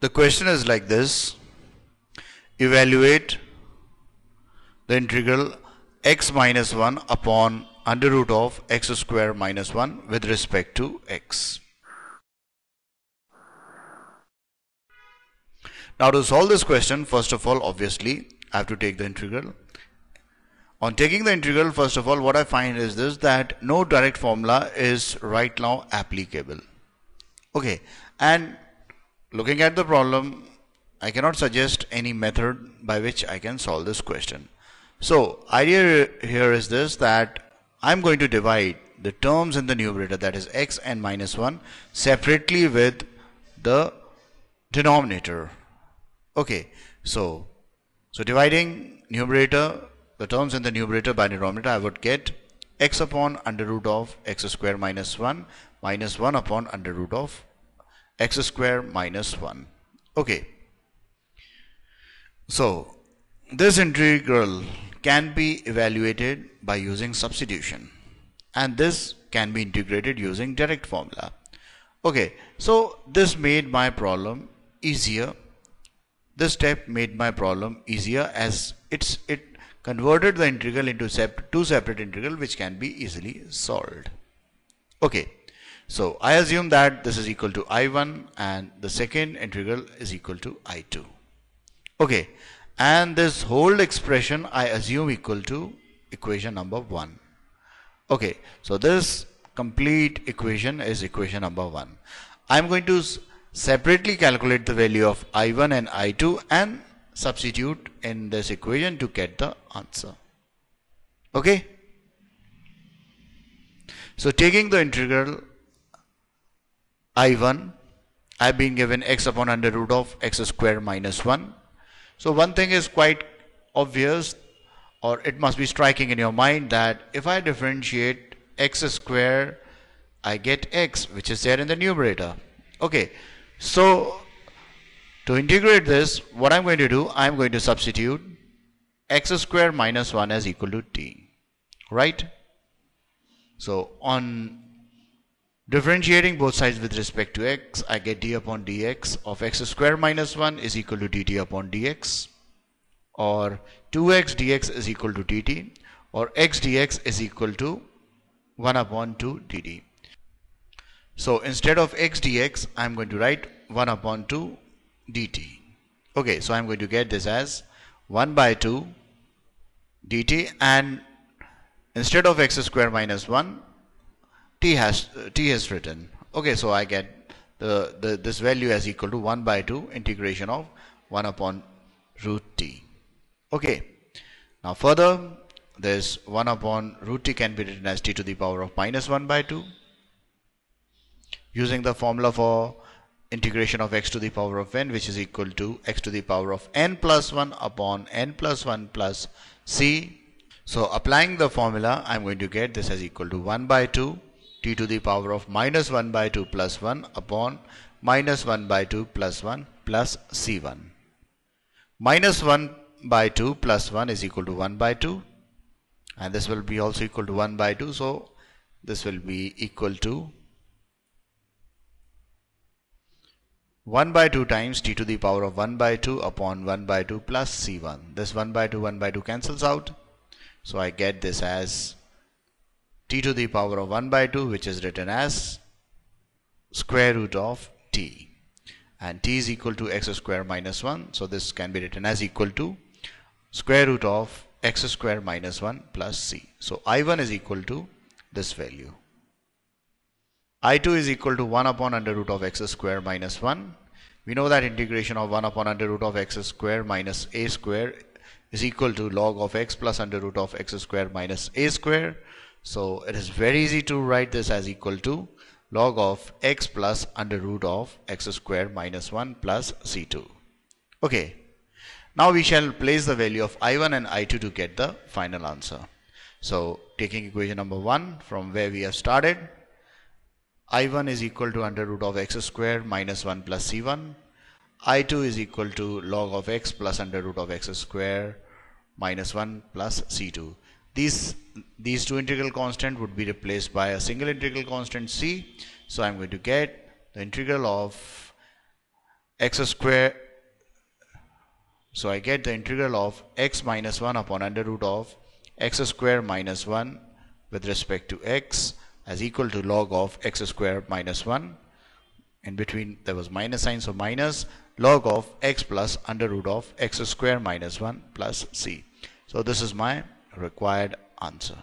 The question is like this. Evaluate the integral x minus 1 upon under root of x square minus 1 with respect to x. Now to solve this question, first of all, obviously, I have to take the integral. On taking the integral, first of all, what I find is this, that no direct formula is right now applicable. Okay, and Looking at the problem, I cannot suggest any method by which I can solve this question. So idea here is this that I'm going to divide the terms in the numerator that is x and minus 1 separately with the denominator. Okay, so so dividing numerator the terms in the numerator by denominator I would get x upon under root of x square minus 1 minus 1 upon under root of x square minus 1 okay so this integral can be evaluated by using substitution and this can be integrated using direct formula okay so this made my problem easier this step made my problem easier as it's it converted the integral into two separate integral which can be easily solved okay so I assume that this is equal to I1 and the second integral is equal to I2. Okay. And this whole expression I assume equal to equation number 1. Okay. So this complete equation is equation number 1. I'm going to separately calculate the value of I1 and I2 and substitute in this equation to get the answer. Okay. So taking the integral I1 I've been given x upon under root of x square minus 1 so one thing is quite obvious or it must be striking in your mind that if I differentiate x square I get x which is there in the numerator okay so to integrate this what I'm going to do I'm going to substitute x square minus 1 as equal to t right so on Differentiating both sides with respect to x, I get d upon dx of x square minus 1 is equal to dt upon dx or 2x dx is equal to dt or x dx is equal to 1 upon 2 dt. So instead of x dx, I'm going to write 1 upon 2 dt. Okay, so I'm going to get this as 1 by 2 dt and instead of x square minus 1, t has t has written okay so I get the, the this value as equal to 1 by 2 integration of 1 upon root t okay now further this 1 upon root t can be written as t to the power of minus 1 by 2 using the formula for integration of x to the power of n which is equal to x to the power of n plus 1 upon n plus 1 plus c so applying the formula I'm going to get this as equal to 1 by 2 t to the power of minus 1 by 2 plus 1 upon minus 1 by 2 plus 1 plus c1. Minus 1 by 2 plus 1 is equal to 1 by 2 and this will be also equal to 1 by 2 so this will be equal to 1 by 2 times t to the power of 1 by 2 upon 1 by 2 plus c1. This 1 by 2 1 by 2 cancels out so I get this as t to the power of 1 by 2 which is written as square root of t and t is equal to x square minus 1 so this can be written as equal to square root of x square minus 1 plus c so i1 is equal to this value i2 is equal to 1 upon under root of x square minus 1 we know that integration of 1 upon under root of x square minus a square is equal to log of x plus under root of x square minus a square so it is very easy to write this as equal to log of x plus under root of x squared minus 1 plus c2. Okay. Now we shall place the value of i1 and i2 to get the final answer. So taking equation number 1 from where we have started, i1 is equal to under root of x squared minus 1 plus c1. i2 is equal to log of x plus under root of x squared minus 1 plus c2 these these two integral constant would be replaced by a single integral constant c so I'm going to get the integral of x square so I get the integral of x minus 1 upon under root of x square minus 1 with respect to x as equal to log of x square minus 1 in between there was minus sign so minus log of x plus under root of x square minus 1 plus c so this is my required answer.